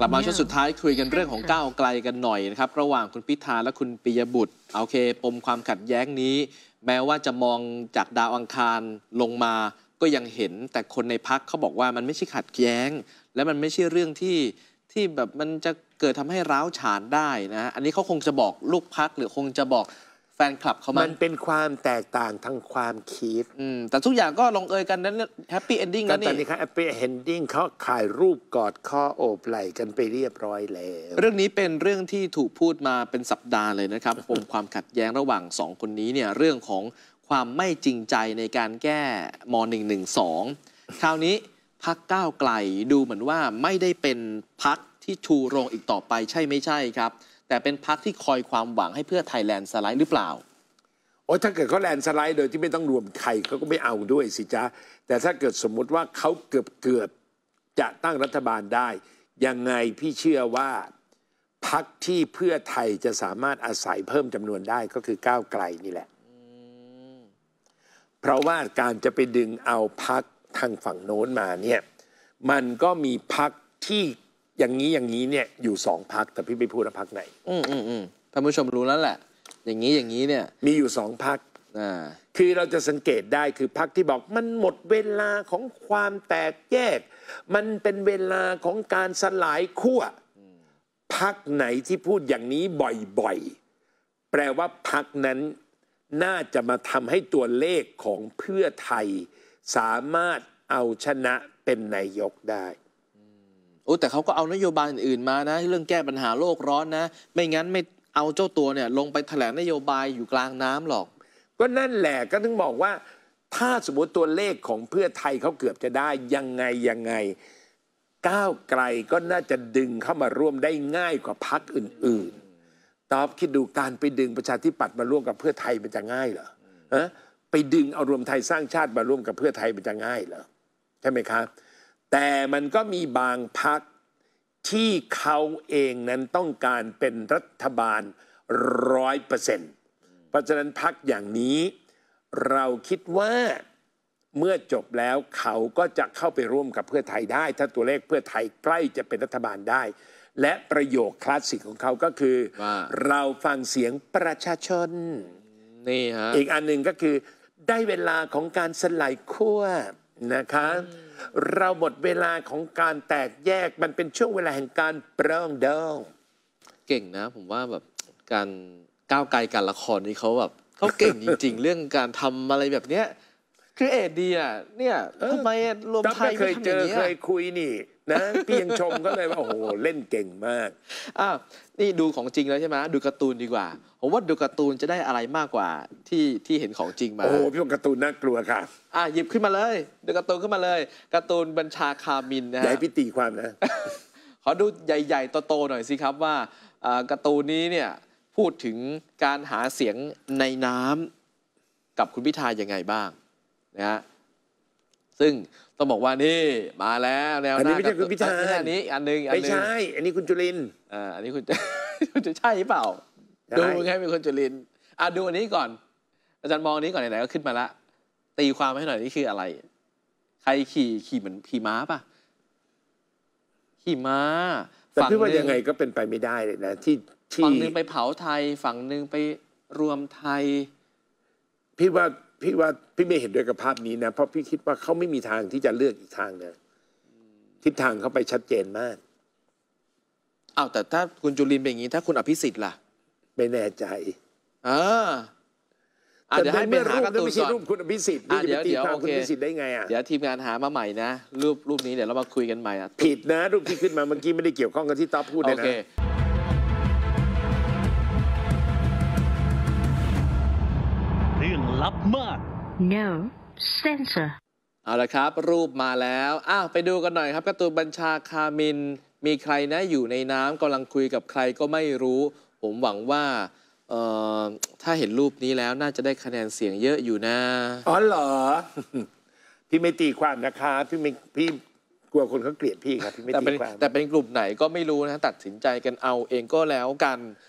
กลับมาช่วงสุดท้ายคุยกันเรื่องของก้าวไกลกันหน่อยนะครับ ระหว่างคุณพิธาและคุณปิยบุตรโอเค ปมความขัดแย้งนี้ แม้ว่าจะมองจากดาวอังคารลงมาก็ยังเห็น แต่คนในพักเขาบอกว่ามันไม่ใช่ขัดแย้ง และมันไม่ใช่เรื่องที่ที่แบบมันจะเกิดทำให้ร้าวฉานได้นะอันนี้เขาคงจะบอกลูกพักหรือคงจะบอกฟนคลับเขามันเป็นความแตกต่างทางความคิดอแต่ทุกอย่างก็ลงเอยกันนั้นแฮปปี้เอนดิ้งกันะนตอนนี้นี่ครับแอปเปี้เอนดิ้งเขาขายรูปกอดข้อโอบไหล่กันไปเรียบร้อยแล้ว เรื่องนี้เป็นเรื่องที่ถูกพูดมาเป็นสัปดาห์เลยนะครับ ผมความขัดแย้งระหว่างสองคนนี้เนี่ยเรื่องของความไม่จริงใจในการแก้ม .112 คราวนี้พักก้าวไกลดูเหมือนว่าไม่ได้เป็นพักที่ชูโรงอีกต่อไปใช่ไม่ใช่ครับแต่เป็นพักที่คอยความหวังให้เพื่อไทยแลนด์สไลด์หรือเปล่า โอ้ถ้าเกิดเขาแลนด์สไลด์โดยที่ไม่ต้องรวมใครเขาก็ไม่เอาด้วยสิจ๊ะ แต่ถ้าเกิดสมมุติว่าเขาเกือบเกือบจะตั้งรัฐบาลได้ ยังไงพี่เชื่อว่า พักที่เพื่อไทยจะสามารถอาศัยเพิ่มจำนวนได้ก็คือก้าวไกลนี่แหละ เพราะว่าการจะไปดึงเอาพักทางฝั่งโน้นมาเนี่ยมันก็มีพักที่อย่างนี้อย่างนี้เนี่ยอยู่สองพักแต่พี่ไม่พูดว่าพักไหนอืมอืมอืมท่านผู้ชมรู้แล้วแหละ อย่างนี้อย่างนี้เนี่ยมีอยู่สองพักอ่าคือเราจะสังเกตได้คือพักที่บอกมันหมดเวลาของความแตกแยก มันเป็นเวลาของการสลายขั้วพักไหนที่พูดอย่างนี้บ่อยๆแปลว่าพักนั้นน่าจะมาทำให้ตัวเลขของเพื่อไทย สามารถเอาชนะเป็นนายกได้อ้แต่เขาก็เอานโยบายอื่นมานะเรื่องแก้ปัญหาโลกร้อนนะไม่งั้นไม่เอาเจ้าตัวเนี่ยลงไปแถลงนโยบายอยู่กลางน้ำหรอก ก็นั่นแหละก็ถึงบอกว่า ถ้าสมมติตัวเลขของเพื่อไทยเขาเกือบจะได้ยังไงยังไง ก้าวไกลก็น่าจะดึงเข้ามาร่วมได้ง่ายกว่าพักอื่น ๆตอบคิดดูการไปดึงประชาธิปัตย์มาร่วมกับเพื่อไทยมันจะง่ายเหรออะไปดึงเอารวมไทยสร้างชาติมาร่วมกับเพื่อไทยมันจะง่ายเหรอใช่ไหมครับแต่มันก็มีบางพักที่เขาเองนั้นต้องการเป็นรัฐบาลร้อยเปอร์เซ็นต์เพราะฉะนั้นพักอย่างนี้ เราคิดว่าเมื่อจบแล้วเขาก็จะเข้าไปร่วมกับเพื่อไทยได้ ถ้าตัวเลขเพื่อไทยใกล้จะเป็นรัฐบาลได้ และประโยคคลาสสิกของเขาก็คือ เราฟังเสียงประชาชนนี่ฮะอีกอันหนึ่งก็คือได้เวลาของการสลายขั้วนะคะเราหมดเวลาของการแตกแยกมันเป็นช่วงเวลาแห่งการเปรองเดิงเก่งนะผมว่าแบบการก้าวไกลการละครนี่เขาแบบ เขาเก่งจริง ๆ เรื่องการทำอะไรแบบเนี้ยคือเอดดีอ่ะ เนี่ยทำไมรวมไทยไม่ทำอย่างนี้เคยคุยนี่นะพี่ยังชมก็เลยว่าโอ้โหเล่นเก่งมากอ้าวนี่ดูของจริงแล้วใช่ไหมดูการ์ตูนดีกว่า ผมว่าดูการ์ตูนจะได้อะไรมากกว่า ที่ที่เห็นของจริงมาโอ้พี่ว่าการ์ตูนน่ากลัวค่ะอ่ะหยิบขึ้นมาเลย ดูการ์ตูนขึ้นมาเลย การ์ตูนบัญชาคามินนะฮะใหญ่พี่ตีความนะ ขอดูใหญ่ๆโตๆหน่อยสิครับว่าการ์ตูนนี้เนี่ยพูดถึงการหาเสียงในน้ำกับคุณพิธายังไงบ้างนะฮะซึ่งต้องบอกว่านี่ มาแล้วแนวหน้าอันนี้่คุณพิธาอันนี้อันนึงอันไม่ใช่ อันนี้คุณจุลินอ่าอันนี้คุณจะใช่หรือเปล่าดูไงเป็นคุณจุลินอ่ะดูอันนี้ก่อน อาจารย์มองนี้ก่อนไหนๆก็ขึ้นมาละตีความให้หน่อยนี่คืออะไร ใครขี่ขี่เหมือนขี่ม้าป่ะขี่ม้าแต่พี่ว่ายังไงก็เป็นไปไม่ได้เลยนะที่ที่ ฝั่งหนึ่งไปเผาไทยฝั่งหนึ่งไปรวมไทยพี่ว่าพี่ว่าพี่ไม่เห็นด้วยกับภาพนี้นะเพราะพี่คิดว่าเขาไม่มีทางที่จะเลือกอีกทางนะทิศทางเขาไปชัดเจนมากอ้าวแต่ถ้าคุณจุลินเป็นอย่างนี้ ถ้าคุณอภิสิทธิ์ล่ะไม่แน่ใจอ่าแต่จะให้ไปหาการ์ตูนก่อนรูปคุณอภิสิทธิ์เดี๋ยวเดี๋ยวโอเคได้ไงอ่ะเดี๋ยวทีมงานหามาใหม่นะรูปรูปนี้เดี๋ยวเรามาคุยกันใหม่อ่ะ ผิดนะรูปที่ขึ้นมาเมื่อกี้ไม่ได้เกี่ยวข้องกับที่ต๊อบพูดเลยนะลับมาก no censor เอาละครับ รูปมาแล้ว อ้าวไปดูกันหน่อยครับการ์ตูนบัญชาคามินมีใครนะอยู่ในน้ำกำลังคุยกับใครก็ไม่รู้ ผมหวังว่าถ้าเห็นรูปนี้แล้วน่าจะได้คะแนนเสียงเยอะอยู่นะอ๋อเหรอ พี่ไม่ตีความนะคะพี่ไม่พี่กลัวคนเขาเกลียดพี่ครับพี่ไม่ตีความแต่เป็นกลุ่มไหนก็ไม่รู้นะ ตัดสินใจกันเอาเองก็แล้วกัน